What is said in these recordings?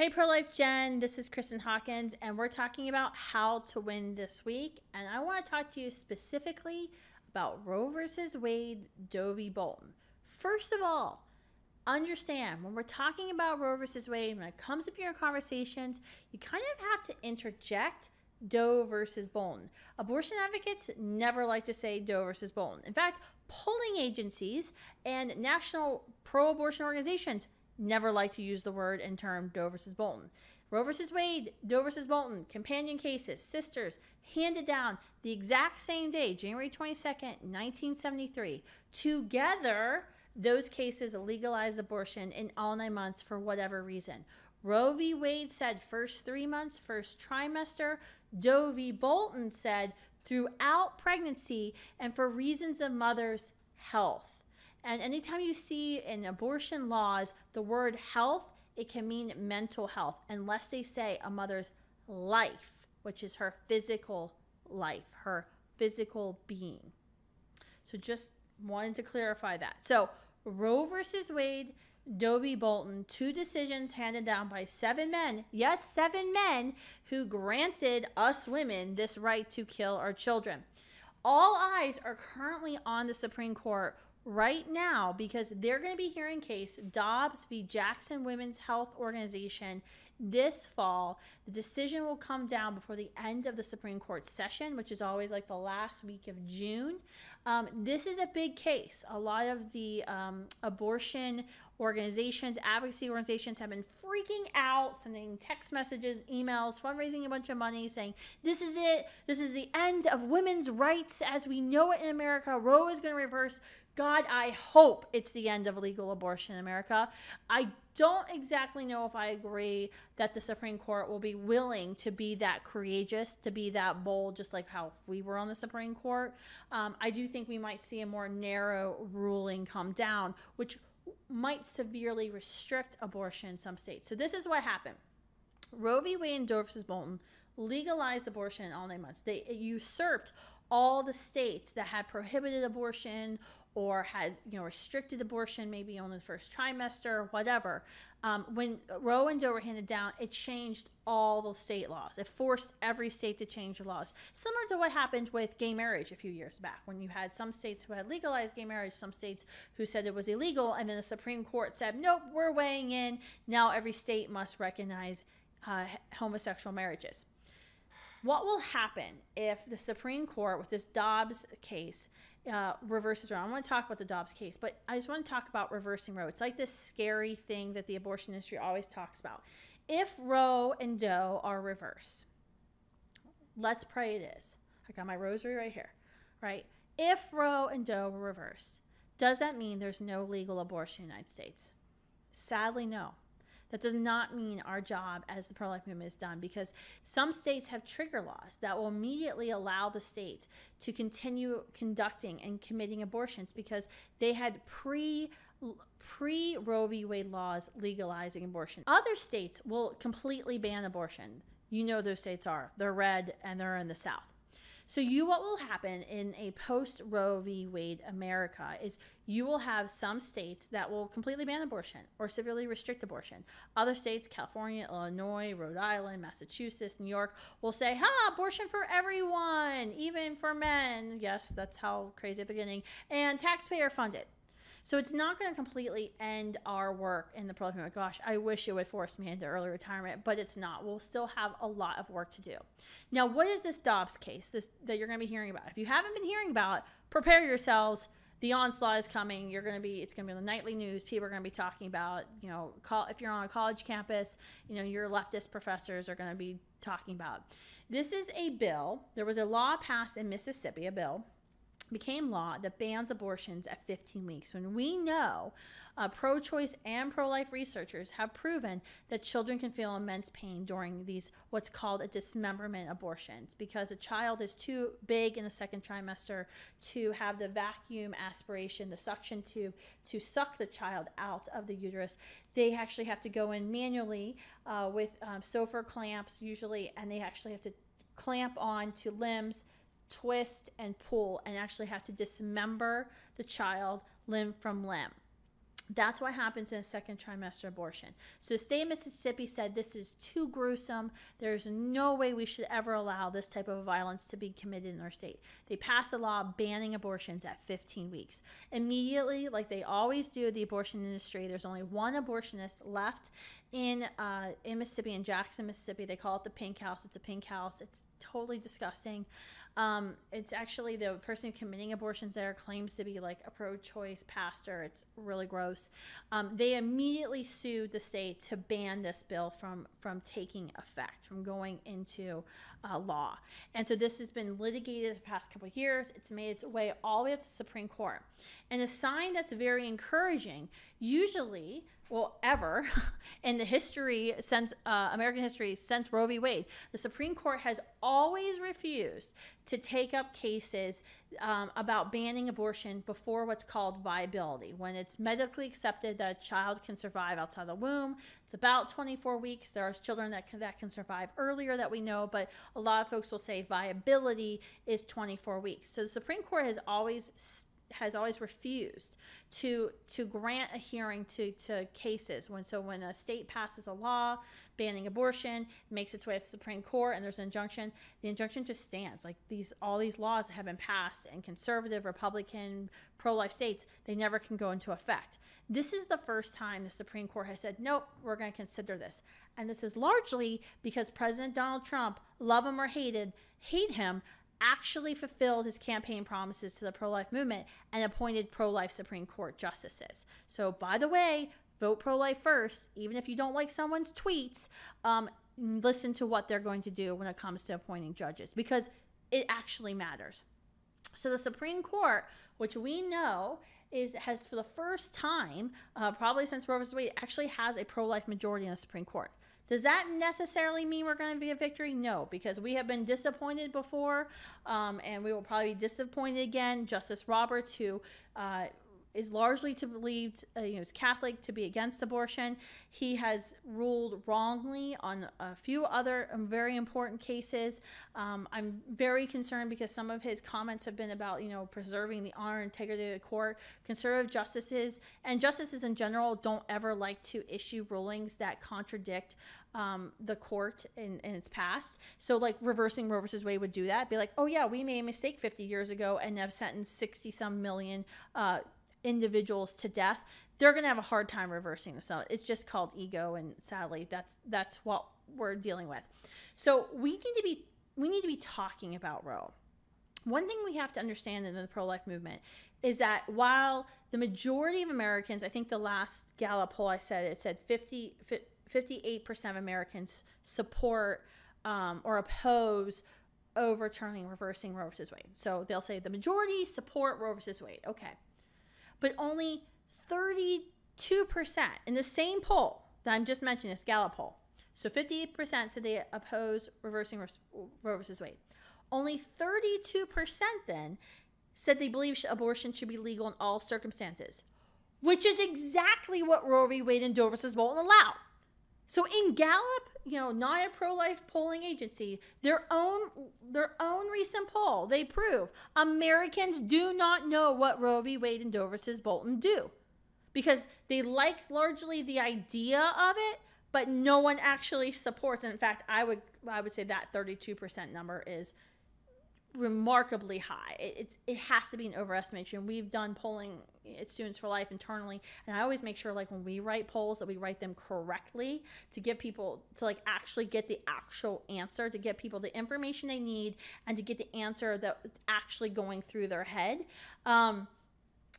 Hey, pro life Jen, this is Kristen Hawkins, and we're talking about how to win this week. And I want to talk to you specifically about Roe versus Wade, Dovey Bolton. First of all, understand when we're talking about Roe versus Wade, when it comes up in your conversations, you kind of have to interject Doe versus Bolton. Abortion advocates never like to say Doe versus Bolton. In fact, polling agencies and national pro abortion organizations never like to use the word and term Doe versus Bolton. Roe versus Wade, Doe versus Bolton, companion cases, sisters, handed down the exact same day, January 22nd, 1973. Together, those cases legalized abortion in all nine months for whatever reason. Roe v. Wade said first three months, first trimester. Doe v. Bolton said throughout pregnancy and for reasons of mother's health. And anytime you see in abortion laws the word health, it can mean mental health, unless they say a mother's life, which is her physical life, her physical being. So just wanted to clarify that. So Roe versus Wade, Doby Bolton, two decisions handed down by seven men. Yes, seven men who granted us women this right to kill our children. All eyes are currently on the Supreme Court right now because they're going to be hearing case Dobbs v. Jackson Women's Health Organization this fall. The decision will come down before the end of the Supreme Court session, which is always like the last week of June. Um, this is a big case. A lot of the um, abortion organizations, advocacy organizations have been freaking out, sending text messages, emails, fundraising a bunch of money, saying, This is it. This is the end of women's rights as we know it in America. Roe is going to reverse. God, I hope it's the end of legal abortion in America. I don't exactly know if I agree that the Supreme Court will be willing to be that courageous, to be that bold, just like how we were on the Supreme Court. Um, I do think we might see a more narrow ruling come down, which might severely restrict abortion in some states. So, this is what happened Roe v. Wade and versus Bolton legalized abortion in all nine months, they usurped all the states that had prohibited abortion or had you know restricted abortion maybe only the first trimester whatever um, when roe and doe were handed down it changed all the state laws it forced every state to change the laws similar to what happened with gay marriage a few years back when you had some states who had legalized gay marriage some states who said it was illegal and then the supreme court said nope we're weighing in now every state must recognize uh, homosexual marriages what will happen if the Supreme Court, with this Dobbs case, uh, reverses around. I want to talk about the Dobbs case, but I just want to talk about reversing Roe. It's like this scary thing that the abortion industry always talks about. If Roe and Doe are reversed, let's pray it is. I got my rosary right here, right? If Roe and Doe were reversed, does that mean there's no legal abortion in the United States? Sadly, no. That does not mean our job as the pro life movement is done because some states have trigger laws that will immediately allow the state to continue conducting and committing abortions because they had pre pre Roe v. Wade laws legalizing abortion. Other states will completely ban abortion. You know those states are. They're red and they're in the South. So you what will happen in a post Roe v. Wade America is you will have some states that will completely ban abortion or severely restrict abortion. Other states, California, Illinois, Rhode Island, Massachusetts, New York, will say, "Ha, abortion for everyone, even for men." Yes, that's how crazy they're getting. And taxpayer funded. So it's not going to completely end our work in the program. Gosh, I wish it would force me into early retirement, but it's not. We'll still have a lot of work to do. Now, what is this Dobbs case this, that you're going to be hearing about? If you haven't been hearing about, prepare yourselves the onslaught is coming. You're going to be, it's going to be on the nightly news. People are going to be talking about, you know, call, if you're on a college campus, you know, your leftist professors are going to be talking about. This is a bill. There was a law passed in Mississippi, a bill became law that bans abortions at 15 weeks when we know uh, pro choice and pro life researchers have proven that children can feel immense pain during these, what's called a dismemberment abortions, because a child is too big in the second trimester to have the vacuum aspiration, the suction tube, to suck the child out of the uterus. They actually have to go in manually uh, with um, sofa clamps, usually, and they actually have to clamp on to limbs twist, and pull and actually have to dismember the child limb from limb. That's what happens in a second trimester abortion. So, the state of Mississippi said this is too gruesome. There's no way we should ever allow this type of violence to be committed in our state. They passed a law banning abortions at 15 weeks. Immediately, like they always do, the abortion industry, there's only one abortionist left in, uh, in Mississippi, in Jackson, Mississippi. They call it the pink house. It's a pink house. It's totally disgusting. Um, it's actually the person committing abortions there claims to be like a pro choice pastor. It's really gross. Um, they immediately sued the state to ban this bill from, from taking effect, from going into uh, law. And so this has been litigated the past couple years. It's made its way all the way up to the Supreme Court. And a sign that's very encouraging, usually, well, ever in the history since uh, American history since Roe v. Wade, the Supreme Court has always refused to take up cases um, about banning abortion before what's called viability, when it's medically accepted that a child can survive outside the womb. It's about 24 weeks. There are children that can, that can survive earlier that we know, but a lot of folks will say viability is 24 weeks. So the Supreme Court has always has always refused to to grant a hearing to to cases when so when a state passes a law banning abortion makes its way to the Supreme Court and there's an injunction the injunction just stands like these all these laws that have been passed in conservative Republican pro-life states they never can go into effect this is the first time the Supreme Court has said nope we're going to consider this and this is largely because President Donald Trump love him or hated hate him actually fulfilled his campaign promises to the pro life movement and appointed pro life Supreme Court justices. So, by the way, vote pro life first, even if you don't like someone's tweets. Um, listen to what they're going to do when it comes to appointing judges because it actually matters. So, the Supreme Court, which we know is has for the first time, uh, probably since Roe v. Wade, actually has a pro life majority in the Supreme Court. Does that necessarily mean we're going to be a victory? No, because we have been disappointed before, um, and we will probably be disappointed again. Justice Roberts, who uh, is largely to believed uh, you know, is Catholic to be against abortion. He has ruled wrongly on a few other um, very important cases. Um, I'm very concerned because some of his comments have been about you know preserving the honor and integrity of the court. Conservative justices and justices in general don't ever like to issue rulings that contradict um, the court in, in its past. So like reversing Roe versus Wade would do that. Be like, oh yeah, we made a mistake 50 years ago and have sentenced 60 some million. Uh, individuals to death, they're going to have a hard time reversing themselves. It's just called ego, and sadly, that's that's what we're dealing with. So we need to be we need to be talking about Roe. One thing we have to understand in the pro life movement is that while the majority of Americans, I think the last Gallup poll I said it said 50, 58% of Americans support um, or oppose overturning, reversing Roe versus Wade. So they'll say the majority support Roe versus Wade. Okay but only 32% in the same poll that I'm just mentioning, this Gallup poll. So 58% said they oppose reversing Roe versus Wade. Only 32% then said they believe abortion should be legal in all circumstances, which is exactly what Roe v. Wade and Doe versus Bolton allow. So in Gallup, you know, not a pro-life polling agency, their own their own recent poll, they prove Americans do not know what Roe v. Wade and Doe versus Bolton do, because they like largely the idea of it, but no one actually supports. And in fact, I would I would say that 32% number is remarkably high. It, it has to be an overestimation. We've done polling it's Students for Life internally. And I always make sure, like, when we write polls, that we write them correctly to give people to, like, actually get the actual answer, to get people the information they need, and to get the answer that's actually going through their head. Um,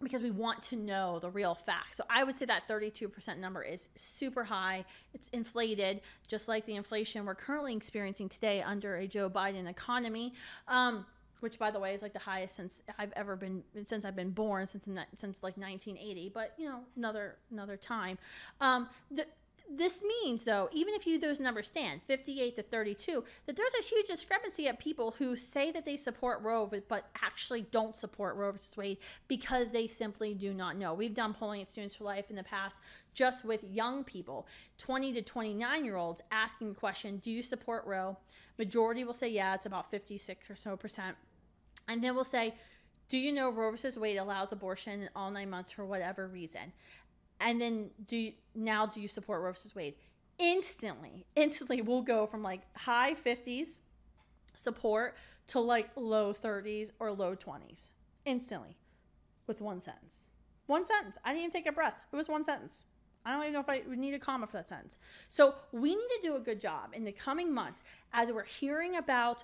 because we want to know the real facts. So I would say that 32% number is super high. It's inflated, just like the inflation we're currently experiencing today under a Joe Biden economy. Um, which by the way is like the highest since I've ever been since I've been born since since like 1980 but you know another another time um, the, this means though even if you those numbers stand 58 to 32 that there's a huge discrepancy of people who say that they support roe but actually don't support roe versus wade because they simply do not know we've done polling at students for life in the past just with young people 20 to 29 year olds asking the question do you support roe majority will say yeah it's about 56 or so percent and then we'll say, do you know Roe versus Wade allows abortion all nine months for whatever reason? And then do you, now do you support Roe versus Wade? Instantly, instantly, we'll go from like high 50s support to like low 30s or low 20s instantly with one sentence. One sentence. I didn't even take a breath. It was one sentence. I don't even know if I would need a comma for that sentence. So we need to do a good job in the coming months as we're hearing about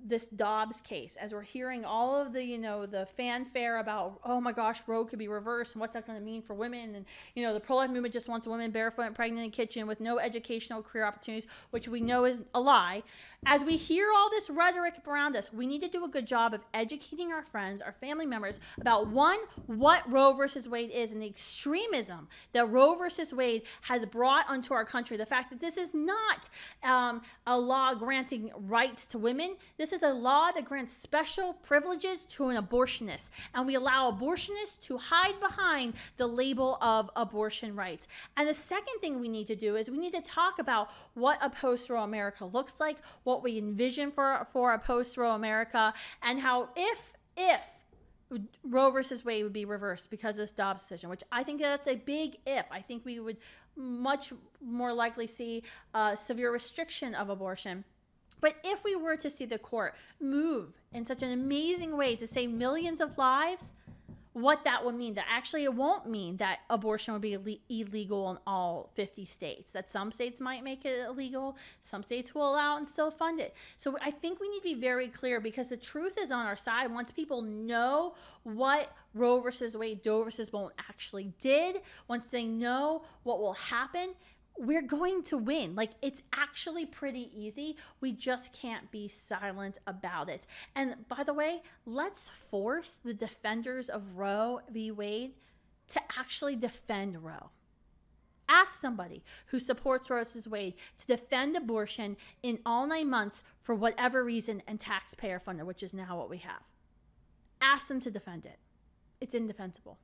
this Dobbs case as we're hearing all of the you know the fanfare about oh my gosh Roe could be reversed and what's that going to mean for women and you know the pro-life movement just wants women barefoot and pregnant in the kitchen with no educational career opportunities which we know is a lie as we hear all this rhetoric around us we need to do a good job of educating our friends our family members about one what Roe versus Wade is and the extremism that Roe versus Wade has brought onto our country the fact that this is not um, a law granting rights to women women. This is a law that grants special privileges to an abortionist, and we allow abortionists to hide behind the label of abortion rights. And the second thing we need to do is we need to talk about what a post-Roe America looks like, what we envision for for a post-Roe America, and how if if Roe versus Wade would be reversed because of this Dobbs decision, which I think that's a big if. I think we would much more likely see a severe restriction of abortion. But if we were to see the court move in such an amazing way to save millions of lives, what that would mean that actually it won't mean that abortion would be illegal in all 50 states that some states might make it illegal some states will allow and still fund it so i think we need to be very clear because the truth is on our side once people know what roe versus wade doe versus won't actually did once they know what will happen we're going to win. Like it's actually pretty easy. We just can't be silent about it. And by the way, let's force the defenders of Roe v. Wade to actually defend Roe. Ask somebody who supports Roe v. Wade to defend abortion in all nine months for whatever reason and taxpayer funded, which is now what we have. Ask them to defend it. It's indefensible.